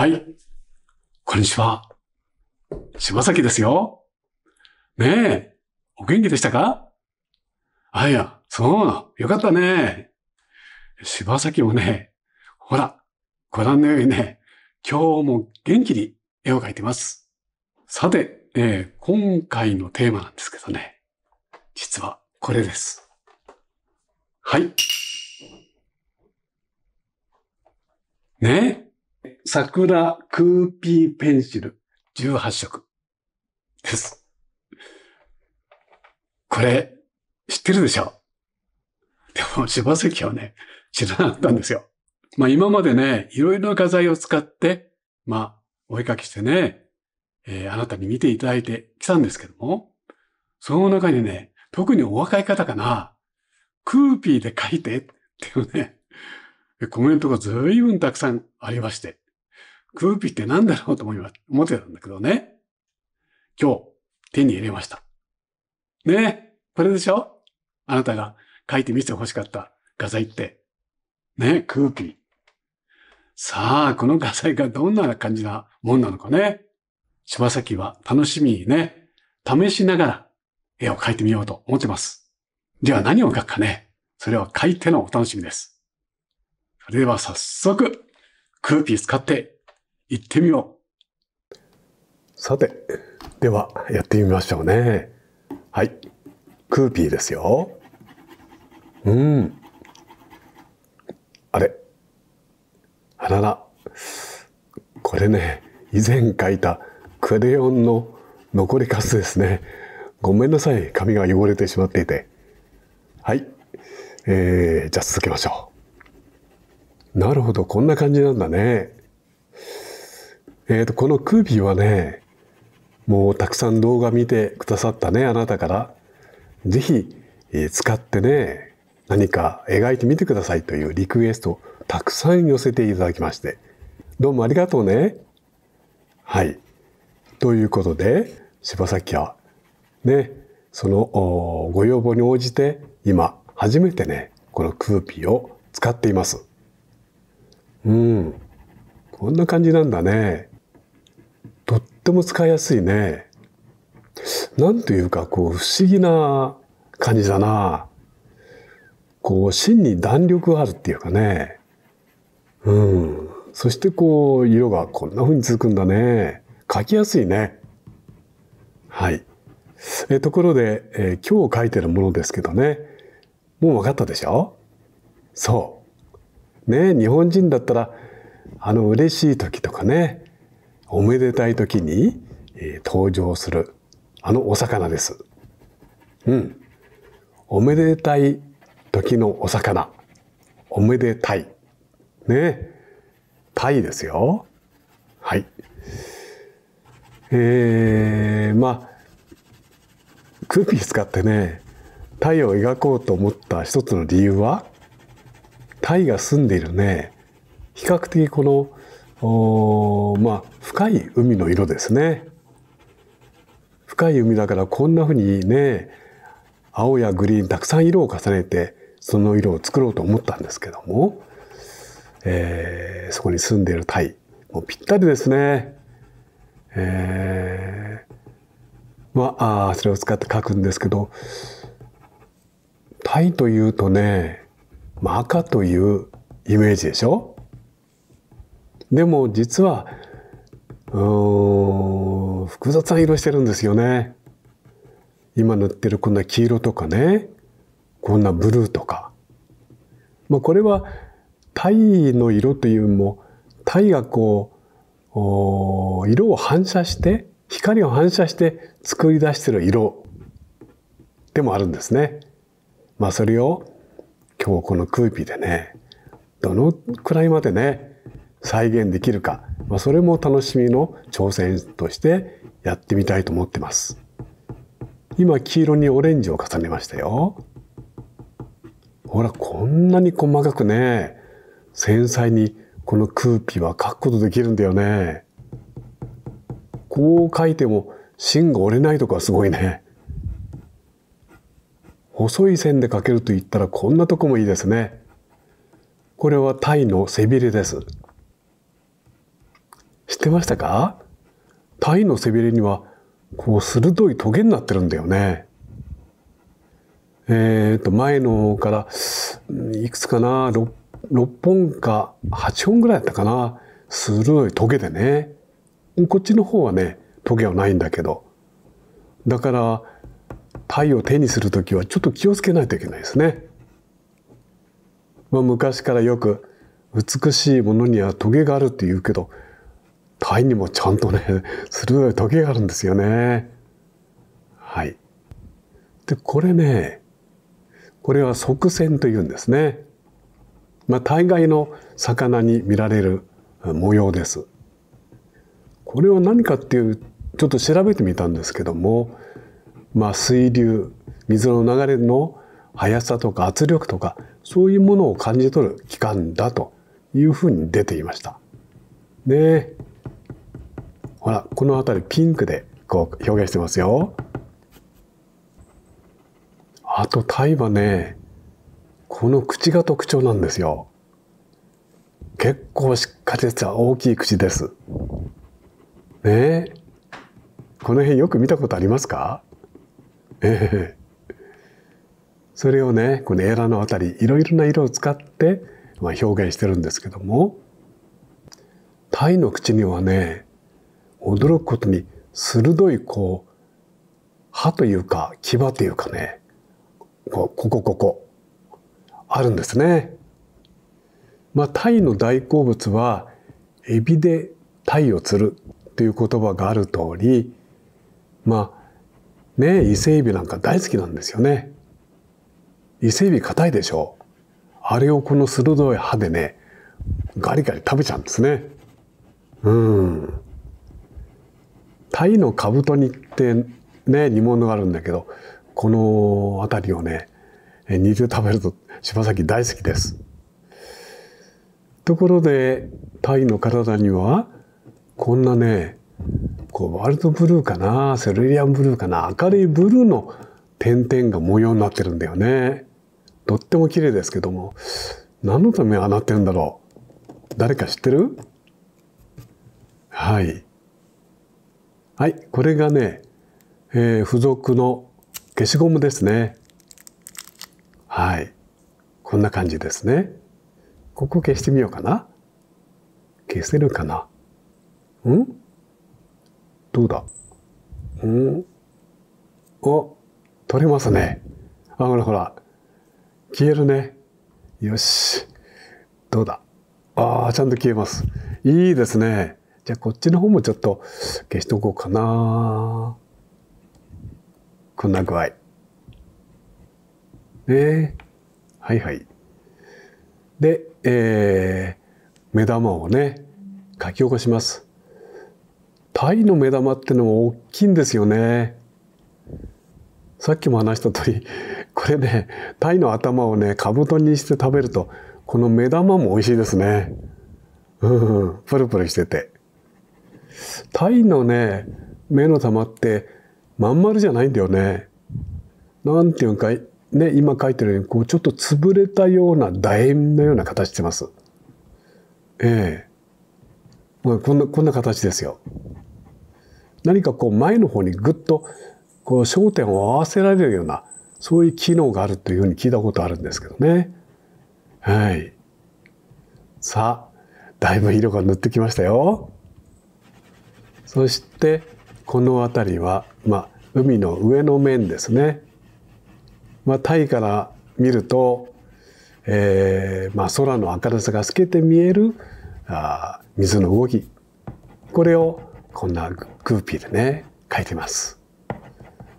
はい。こんにちは。柴崎ですよ。ねえ、お元気でしたかあいや、そうよかったね。柴崎もね、ほら、ご覧のようにね、今日も元気に絵を描いてます。さて、えー、今回のテーマなんですけどね、実はこれです。はい。ねえ。桜クーピーペンシル18色です。これ、知ってるでしょでも、柴関はね、知らなかったんですよ。まあ今までね、いろいろな画材を使って、まあ、お絵かきしてね、えー、あなたに見ていただいてきたんですけども、その中にね、特にお若い方かな、クーピーで描いてっていうね、コメントが随分たくさんありまして、クーピーって何だろうと思いま、思ってたんだけどね。今日、手に入れました。ねえ、これでしょあなたが書いてみて欲しかった画材って。ねえ、クーピー。さあ、この画材がどんな感じなもんなのかね。柴崎は楽しみにね、試しながら絵を描いてみようと思ってます。では何を描くかね。それは書いてのお楽しみです。それでは早速、クーピー使って行ってみようさてではやってみましょうねはいクーピーですようんあれあららこれね以前書いたクレヨンの残りカスですねごめんなさい紙が汚れてしまっていてはいえー、じゃあ続けましょうなるほどこんな感じなんだねえー、とこのクービーはねもうたくさん動画見てくださったねあなたから是非、えー、使ってね何か描いてみてくださいというリクエストをたくさん寄せていただきましてどうもありがとうね。はい。ということで柴崎はねそのご要望に応じて今初めてねこのクーピーを使っています。うんこんな感じなんだね。とも使いやすいね。なんというか、こう、不思議な感じだな。こう、芯に弾力があるっていうかね。うん。そしてこう、色がこんな風に続くんだね。描きやすいね。はい。えところで、えー、今日描いてるものですけどね。もう分かったでしょそう。ね日本人だったら、あの、嬉しい時とかね、おめでたい時に、えー、登場するあのお魚です。うん。おめでたい時のお魚。おめでたい。ね。タイですよ。はい。えー、まあ、クーピー使ってね、タイを描こうと思った一つの理由は、タイが住んでいるね、比較的この、まあ、深い海の色ですね深い海だからこんな風にね青やグリーンたくさん色を重ねてその色を作ろうと思ったんですけども、えー、そこに住んでいるタイもうぴったりですね。えー、まあそれを使って描くんですけどタイというとね、ま赤というイメージでしょでも実はうん複雑な色してるんですよね今塗ってるこんな黄色とかねこんなブルーとか、まあ、これはタイの色というもタイがこう色を反射して光を反射して作り出してる色でもあるんですね。まあそれを今日このクーピーでねどのくらいまでね再現できるかまあ、それも楽しみの挑戦としてやってみたいと思ってます。今黄色にオレンジを重ねましたよ。ほらこんなに細かくね繊細にこの空気は書くことできるんだよね。こう書いても芯が折れないとかすごいね。細い線で書けると言ったらこんなとこもいいですね。これはタイの背びれです。知ってましたかタイの背びれにはこう鋭いトゲになってるんだよね。えっ、ー、と前の方からいくつかな 6, 6本か8本ぐらいだったかな鋭いトゲでねこっちの方はねトゲはないんだけどだからタイを手にする時はちょっと気をつけないといけないですね。まあ、昔からよく美しいものにはトゲがあるって言うけどタイにもちゃんとね 鋭い時があるんですよね。はい。でこれねこれは側線というんですね。まあ、大概の魚に見られる模様です。これは何かっていうちょっと調べてみたんですけども、まあ、水流水の流れの速さとか圧力とかそういうものを感じ取る器官だというふうに出ていました。ねえ。ほらこの辺りピンクでこう表現してますよあとタイはねこの口が特徴なんですよ結構しっかりした大きい口ですねこの辺よく見たことありますかええそれをねこのエラのあたりいろいろな色を使って、まあ、表現してるんですけどもタイの口にはね驚くことに鋭いこう歯というか牙というかねここここあるんですね。まあ、タイの大好物はエビでタイを釣るという言葉がある通りまあね伊勢エビなんか大好きなんですよね。伊勢エビ硬いでしょあれをこの鋭い歯でねガリガリ食べちゃうんですね。うん。タイのカブトニってね煮物があるんだけどこの辺りをね煮て食べると柴崎大好きです。ところでタイの体にはこんなねこうワールドブルーかなセルリアンブルーかな明るいブルーの点々が模様になってるんだよね。とっても綺麗ですけども何のためああなってるんだろう誰か知ってるはい。はい、これがね、えー、付属の消しゴムですね。はい、こんな感じですね。ここ消してみようかな。消せるかな。んどうだんお、取れますね。あ、ほらほら。消えるね。よし。どうだああ、ちゃんと消えます。いいですね。じゃあこっちの方もちょっと消しとこうかな。こんな具合。ねはいはい。で、えー、目玉をね、書き起こします。タイの目玉ってのも大きいんですよね。さっきも話した通り、これね、タイの頭をね、かぶとにして食べると、この目玉も美味しいですね。うん、プルプルしてて。タイのね目の玉ってまん丸じゃないんだよね。なんていうんかね今書いてるようにこうちょっと潰れたような楕円のような形してます。ええまあ、こんなこんな形ですよ。何かこう前の方にぐっとこう焦点を合わせられるようなそういう機能があるというふうに聞いたことあるんですけどね。はい。さあ、だいぶ色が塗ってきましたよ。そしてこの辺りは、まあ、海の上の面ですね。まあ、タイから見ると、えーまあ、空の明るさが透けて見えるあ水の動きこれをこんなクーピーでね描いてます。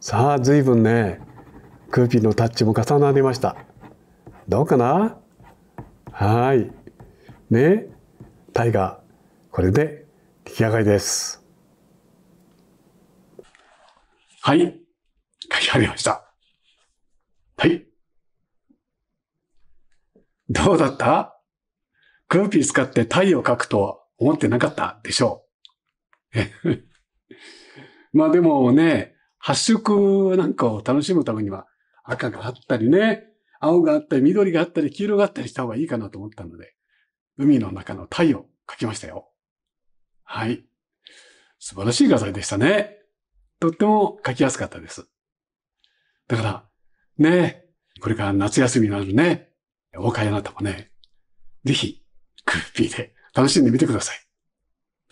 さあ随分ねクーピーのタッチも重なりました。どうかなはい。ねタイがこれで出来上がりです。はい。書き上げました。はい。どうだったクーピー使って太を書くとは思ってなかったでしょう。まあでもね、発色なんかを楽しむためには赤があったりね、青があったり、緑があったり、黄色があったりした方がいいかなと思ったので、海の中の太を書きましたよ。はい。素晴らしい画材でしたね。とっても書きやすかったです。だから、ねえ、これから夏休みのあるね、お若いあなたもね、ぜひ、クーピーで楽しんでみてください。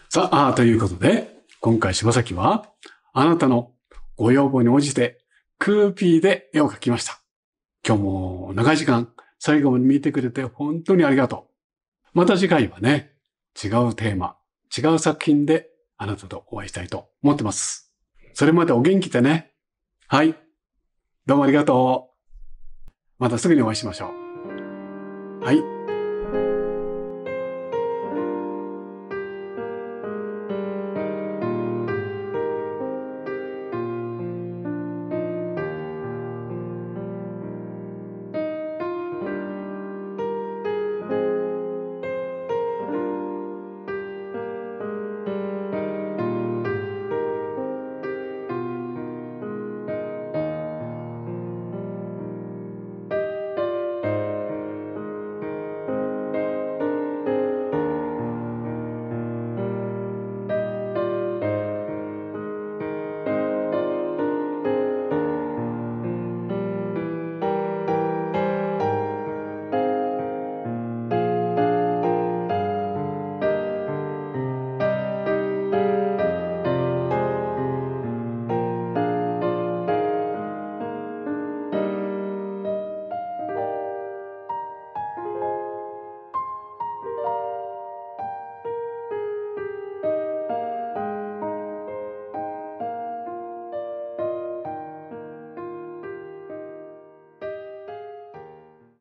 さあ、あということで、今回柴崎は、あなたのご要望に応じて、クーピーで絵を描きました。今日も長い時間、最後まで見てくれて本当にありがとう。また次回はね、違うテーマ、違う作品であなたとお会いしたいと思ってます。それまでお元気でね。はい。どうもありがとう。またすぐにお会いしましょう。はい。